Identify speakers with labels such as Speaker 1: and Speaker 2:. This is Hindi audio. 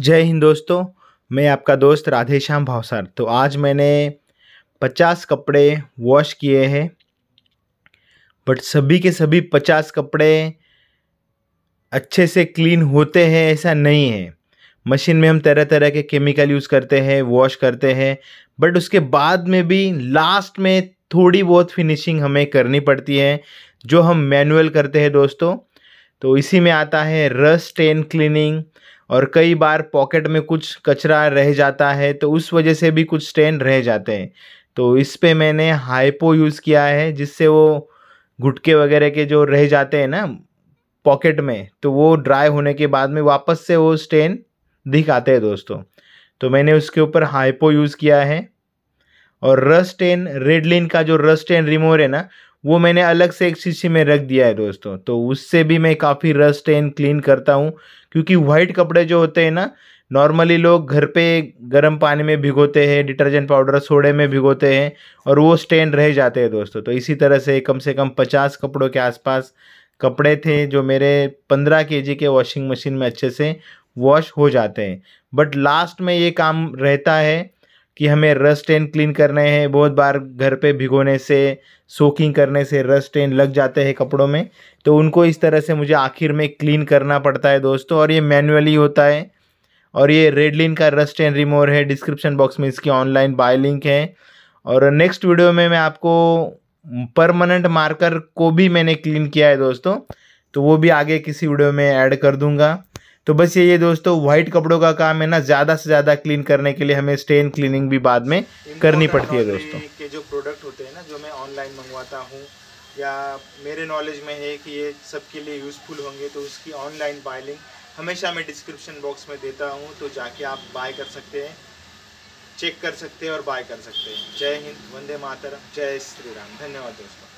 Speaker 1: जय हिंद दोस्तों मैं आपका दोस्त राधेश्याम भावसर तो आज मैंने पचास कपड़े वॉश किए हैं बट सभी के सभी पचास कपड़े अच्छे से क्लीन होते हैं ऐसा नहीं है मशीन में हम तरह तरह के केमिकल यूज़ करते हैं वॉश करते हैं बट उसके बाद में भी लास्ट में थोड़ी बहुत फिनिशिंग हमें करनी पड़ती है जो हम मैनुअल करते हैं दोस्तों तो इसी में आता है रस्ट एंड क्लीनिंग और कई बार पॉकेट में कुछ कचरा रह जाता है तो उस वजह से भी कुछ स्टेन रह जाते हैं तो इस पर मैंने हाइपो यूज़ किया है जिससे वो घुटके वगैरह के जो रह जाते हैं ना पॉकेट में तो वो ड्राई होने के बाद में वापस से वो स्टेन दिख आते हैं दोस्तों तो मैंने उसके ऊपर हाइपो यूज़ किया है और रस्ट एन रेडलिन का जो रस्ट एन रिमोवर है ना वो मैंने अलग से एक शीशी में रख दिया है दोस्तों तो उससे भी मैं काफ़ी रस्ट एंड क्लीन करता हूँ क्योंकि वाइट कपड़े जो होते हैं ना नॉर्मली लोग घर पे गर्म पानी में भिगोते हैं डिटर्जेंट पाउडर सोडे में भिगोते हैं और वो स्टेन रह जाते हैं दोस्तों तो इसी तरह से कम से कम पचास कपड़ों के आसपास कपड़े थे जो मेरे पंद्रह के जी के वॉशिंग मशीन में अच्छे से वॉश हो जाते हैं बट लास्ट में ये काम रहता है कि हमें रस स्टेन क्लीन करने हैं बहुत बार घर पे भिगोने से सोकिंग करने से रस स्टेन लग जाते हैं कपड़ों में तो उनको इस तरह से मुझे आखिर में क्लीन करना पड़ता है दोस्तों और ये मैनुअली होता है और ये रेडलिन का रस स्टेन रिमोवर है डिस्क्रिप्शन बॉक्स में इसकी ऑनलाइन बाय लिंक है और नेक्स्ट वीडियो में मैं आपको परमानेंट मार्कर को भी मैंने क्लीन किया है दोस्तों तो वो भी आगे किसी वीडियो में ऐड कर दूँगा तो बस ये दोस्तों व्हाइट कपड़ों का काम है ना ज़्यादा से ज़्यादा क्लीन करने के लिए हमें स्टेन क्लीनिंग भी बाद में करनी पड़ती है दोस्तों के जो प्रोडक्ट होते हैं ना जो मैं ऑनलाइन मंगवाता हूँ या मेरे नॉलेज में है कि ये सबके लिए यूज़फुल होंगे तो उसकी ऑनलाइन बाय लिंक हमेशा मैं डिस्क्रिप्शन बॉक्स में देता हूँ तो जाके आप बाय कर सकते हैं चेक कर सकते हैं और बाय कर सकते हैं जय हिंद वंदे मातरम जय श्री राम धन्यवाद दोस्तों